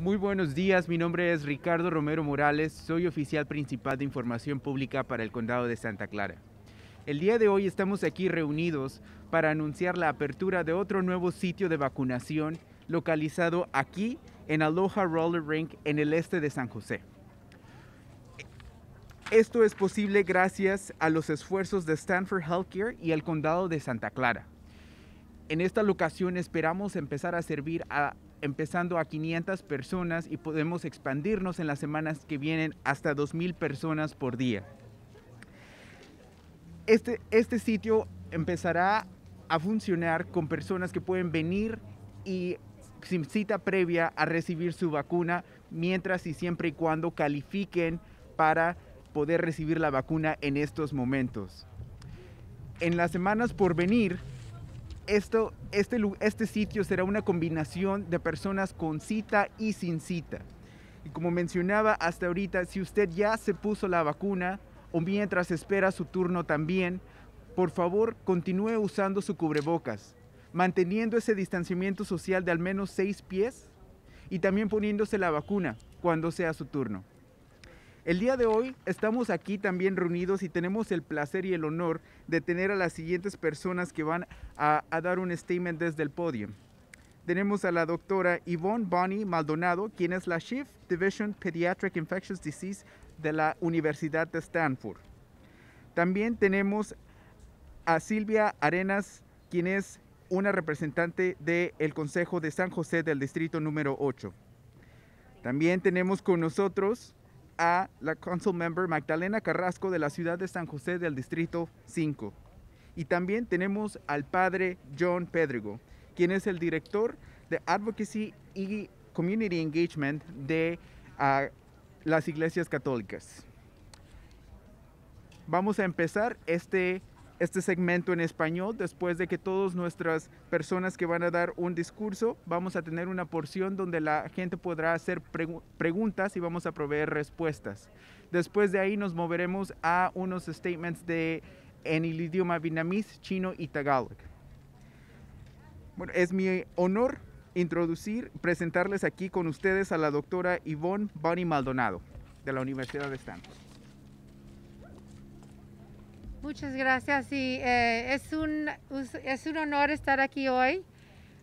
Muy buenos días, mi nombre es Ricardo Romero Morales, soy oficial principal de Información Pública para el Condado de Santa Clara. El día de hoy estamos aquí reunidos para anunciar la apertura de otro nuevo sitio de vacunación localizado aquí en Aloha Roller Rink en el este de San José. Esto es posible gracias a los esfuerzos de Stanford Healthcare y el Condado de Santa Clara. En esta locación esperamos empezar a servir a empezando a 500 personas y podemos expandirnos en las semanas que vienen hasta 2.000 personas por día. Este, este sitio empezará a funcionar con personas que pueden venir y sin cita previa a recibir su vacuna, mientras y siempre y cuando califiquen para poder recibir la vacuna en estos momentos. En las semanas por venir, este, este sitio será una combinación de personas con cita y sin cita. Y como mencionaba hasta ahorita, si usted ya se puso la vacuna o mientras espera su turno también, por favor continúe usando su cubrebocas, manteniendo ese distanciamiento social de al menos seis pies y también poniéndose la vacuna cuando sea su turno. El día de hoy estamos aquí también reunidos y tenemos el placer y el honor de tener a las siguientes personas que van a, dar un statement desde el podio. Tenemos a la doctora Yvonne Bonnie Maldonado, quien es la Chief Division Pediatric Infectious Disease de la Universidad de Stanford. También tenemos a Silvia Arenas, quien es una representante del Consejo de San José del Distrito número 8. También tenemos con nosotros a la council member Magdalena Carrasco de la ciudad de San José del Distrito 5. Y también tenemos al padre John pedrigo quien es el director de Advocacy y Community Engagement de ah, las iglesias católicas. Vamos a empezar este este segmento en español. Después de que todas nuestras personas que van a dar un discurso, vamos a tener una porción donde la gente podrá hacer preguntas y vamos a proveer respuestas. Después de ahí nos moveremos a unos statements de, en el idioma vietnamés, chino y tagalog. Bueno, es mi honor introducir, presentarles aquí con ustedes a la doctora Yvonne Bonnie Maldonado de la Universidad de Stanford. Muchas gracias y eh, es, un, es un honor estar aquí hoy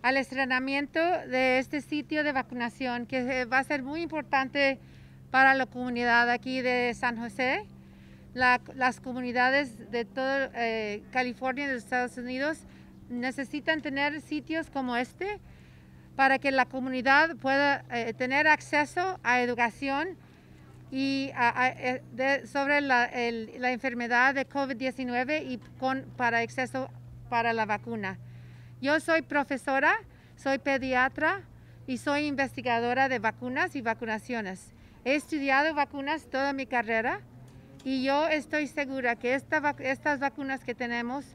al estrenamiento de este sitio de vacunación que eh, va a ser muy importante para la comunidad aquí de San José, la, las comunidades de todo eh, California y de Estados Unidos necesitan tener sitios como este para que la comunidad pueda tener acceso a educación y eh, sobre la, enfermedad de COVID-19 y con, para exceso para la vacuna. Yo soy profesora, soy pediatra y soy investigadora de vacunas y vacunaciones. He estudiado vacunas toda mi carrera y yo estoy segura que estas vacunas que tenemos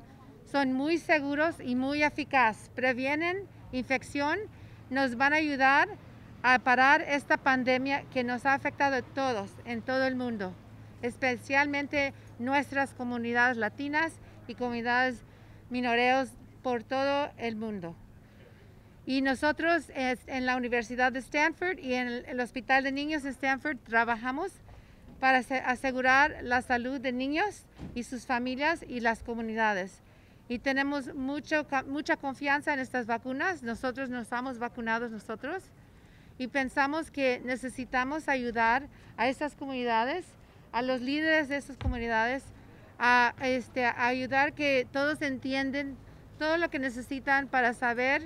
son muy seguros y muy eficaz, Previenen infección, nos van a ayudar a parar esta pandemia que nos ha afectado a todos en todo el mundo, especialmente nuestras comunidades latinas y comunidades minoreos por todo el mundo. Y nosotros en la Universidad de Stanford y en el Hospital de Niños de Stanford trabajamos para asegurar la salud de niños y sus familias y las comunidades. Y tenemos mucha confianza en estas vacunas. Nosotros nos estamos vacunados nosotros y pensamos que necesitamos ayudar a estas comunidades, a los líderes de estas comunidades, este, a, ayudar que todos entienden todo lo que necesitan para saber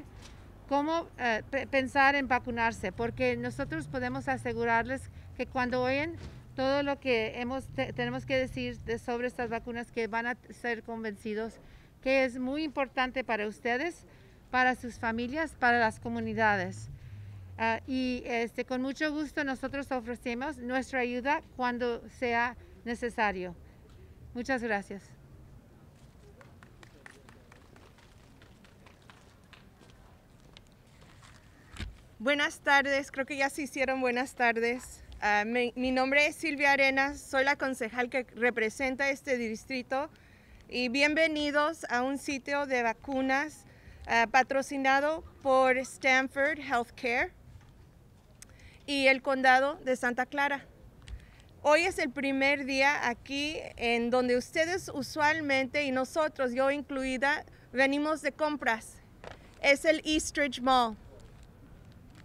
cómo eh, pensar en vacunarse, porque nosotros podemos asegurarles que cuando oyen todo lo que hemos, tenemos que decir sobre estas vacunas, que van a ser convencidos que es muy importante para ustedes, para sus familias, para las comunidades. Ah, y este, con mucho gusto nosotros ofrecemos nuestra ayuda cuando sea necesario. Muchas gracias. Buenas tardes, creo que ya se hicieron buenas tardes. Ah, mi, nombre es Silvia Arenas, soy la concejal que representa este distrito y bienvenidos a un sitio de vacunas ah, patrocinado por Stanford Healthcare y el condado de Santa Clara. Hoy es el primer día aquí en donde ustedes usualmente y nosotros, yo incluida, venimos de compras. Es el Eastridge Mall.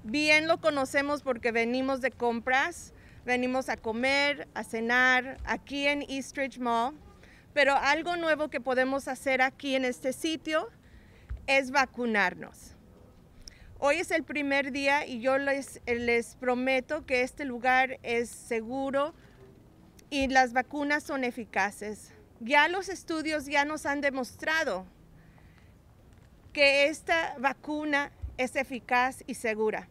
Bien lo conocemos porque venimos de compras, venimos a comer, a cenar aquí en Eastridge Mall. Pero algo nuevo que podemos hacer aquí en este sitio es vacunarnos. Hoy es el primer día y yo eh, les, prometo que este lugar es seguro y las vacunas son eficaces. Ya los estudios ya nos han demostrado que esta vacuna es eficaz y segura.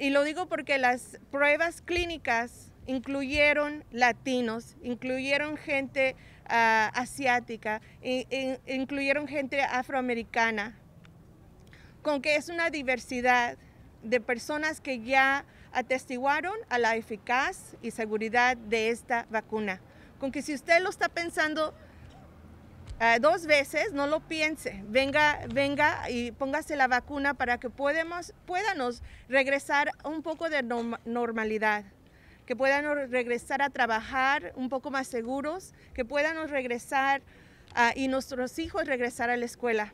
Y lo digo porque las pruebas clínicas incluyeron latinos, incluyeron gente ah, asiática, incluyeron gente afroamericana, con que es una diversidad de personas que ya atestiguaron a la eficaz y seguridad de esta vacuna. Con que si usted lo está pensando ah, dos veces, no lo piense. Venga, venga y póngase la vacuna para que podamos, podamos regresar un poco de normalidad que puedan regresar a trabajar un poco más seguros, que puedan regresar ah, y nuestros hijos regresar a la escuela.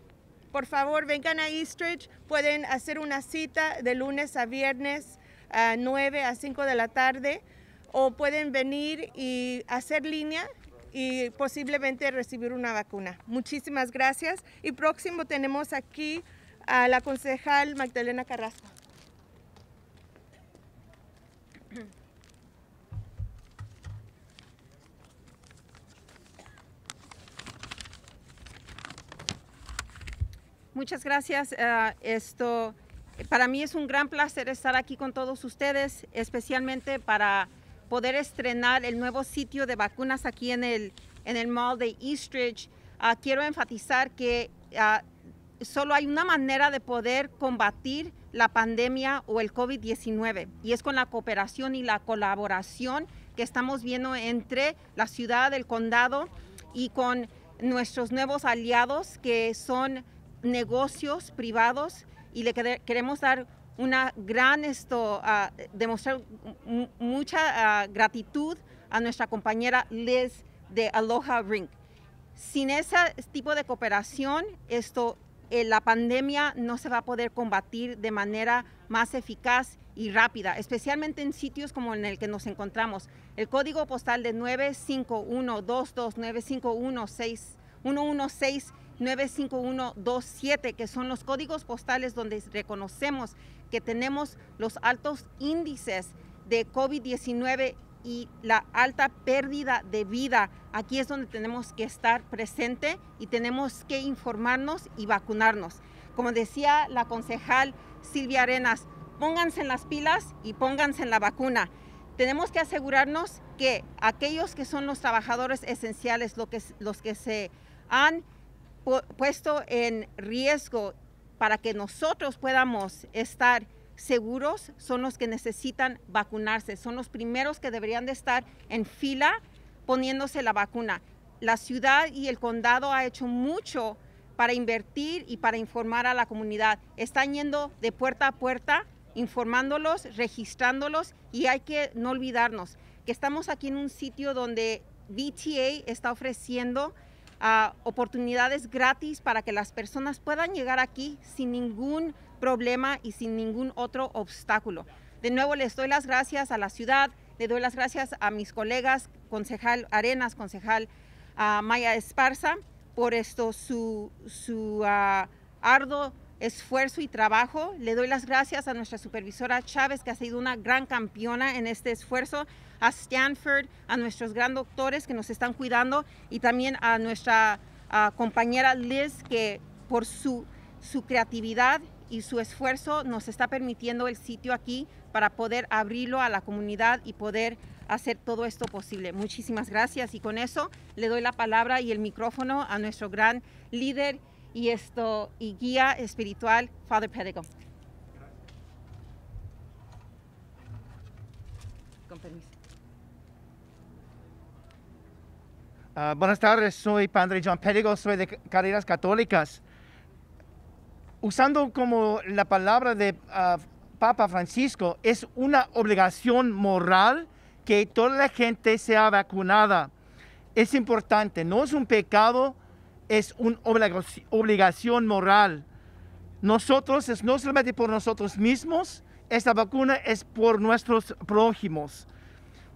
Por favor, vengan a Eastridge, pueden hacer una cita de lunes a viernes a 9 a 5 de la tarde o pueden venir y hacer línea y posiblemente recibir una vacuna. Muchísimas gracias y próximo tenemos aquí a la concejal Magdalena Carrasco. Muchas gracias. Ah, esto para mí es un gran placer estar aquí con todos ustedes, especialmente para poder estrenar el nuevo sitio de vacunas aquí en el, en el mall de Eastridge. Ah, quiero enfatizar que ah, solo hay una manera de poder combatir la pandemia o el COVID-19 y es con la cooperación y la colaboración que estamos viendo entre la ciudad, el condado y con nuestros nuevos aliados que son negocios privados y le queremos dar una gran esto, ah, demostrar mucha ah, gratitud a nuestra compañera Liz de Aloha Rink. Sin ese tipo de cooperación, esto, eh, la pandemia no se va a poder combatir de manera más eficaz y rápida, especialmente en sitios como en el que nos encontramos. El código postal de 951 95127, que son los códigos postales donde reconocemos que tenemos los altos índices de COVID-19 y la alta pérdida de vida. Aquí es donde tenemos que estar presente y tenemos que informarnos y vacunarnos. Como decía la concejal Silvia Arenas, pónganse en las pilas y pónganse en la vacuna. Tenemos que asegurarnos que aquellos que son los trabajadores esenciales, los que, los que se han puesto en riesgo para que nosotros podamos estar seguros son los que necesitan vacunarse, son los primeros que deberían de estar en fila poniéndose la vacuna. La ciudad y el condado ha hecho mucho para invertir y para informar a la comunidad. Están yendo de puerta a puerta, informándolos, registrándolos y hay que no olvidarnos que estamos aquí en un sitio donde VTA está ofreciendo oportunidades gratis para que las personas puedan llegar aquí sin ningún problema y sin ningún otro obstáculo. De nuevo les doy las gracias a la ciudad, le doy las gracias a mis colegas, concejal Arenas, concejal ah, Maya Esparza, por esto su, su uh, esfuerzo y trabajo. Le doy las gracias a nuestra supervisora Chávez, que ha sido una gran campeona en este esfuerzo, a Stanford, a nuestros gran doctores que nos están cuidando y también a nuestra compañera Liz, que por su, su creatividad y su esfuerzo nos está permitiendo el sitio aquí para poder abrirlo a la comunidad y poder hacer todo esto posible. Muchísimas gracias y con eso le doy la palabra y el micrófono a nuestro gran líder y esto y guía espiritual Father Pedego. Con permiso. Ah, buenas tardes, soy Padre John Pedego, soy de carreras Católicas. Usando como la palabra de ah, Papa Francisco, es una obligación moral que toda la gente sea vacunada. Es importante, no es un pecado es una obligación moral. Nosotros es no solamente por nosotros mismos, esta vacuna es por nuestros prójimos.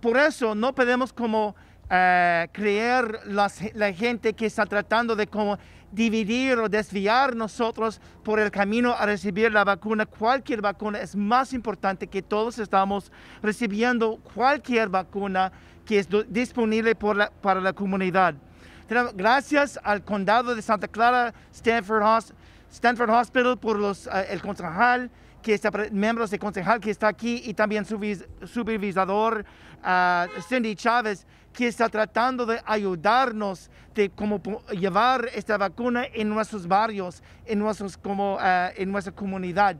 Por eso no podemos como eh, creer la gente que está tratando de como dividir o desviar nosotros por el camino a recibir la vacuna. Cualquier vacuna es más importante que todos estamos recibiendo cualquier vacuna que es disponible por para la comunidad. Gracias al condado de Santa Clara, Stanford, Hospital, por los, eh, el concejal, que está, miembros del concejal que está aquí y también su supervisor ah, Cindy Chávez, que está tratando de ayudarnos de cómo llevar esta vacuna en nuestros barrios, en, nuestros, como, eh, en nuestra comunidad.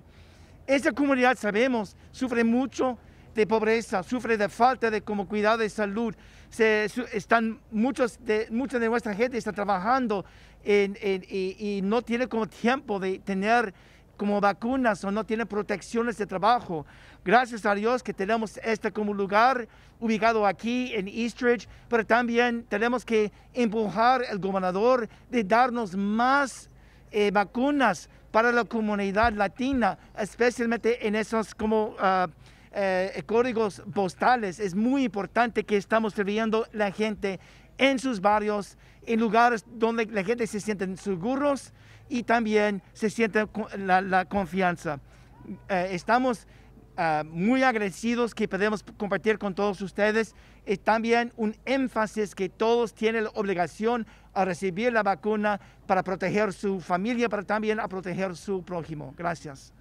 Esta comunidad, sabemos, sufre mucho de pobreza, sufre de falta de como cuidado de salud. Se, están muchos de, mucha de nuestra gente está trabajando y, no tiene como tiempo de tener como vacunas o no tiene protecciones de trabajo. Gracias a Dios que tenemos este como lugar ubicado aquí en Eastridge, pero también tenemos que empujar al gobernador de darnos más eh, vacunas para la comunidad latina, especialmente en esos como... Ah, eh, códigos postales. Es muy importante que estamos sirviendo la gente en sus barrios, en lugares donde la gente se siente seguros y también se siente la, la confianza. Eh, estamos ah, muy agradecidos que podemos compartir con todos ustedes. Eh, también un énfasis que todos tienen la obligación a recibir la vacuna para proteger su familia, para también a proteger su prójimo. Gracias.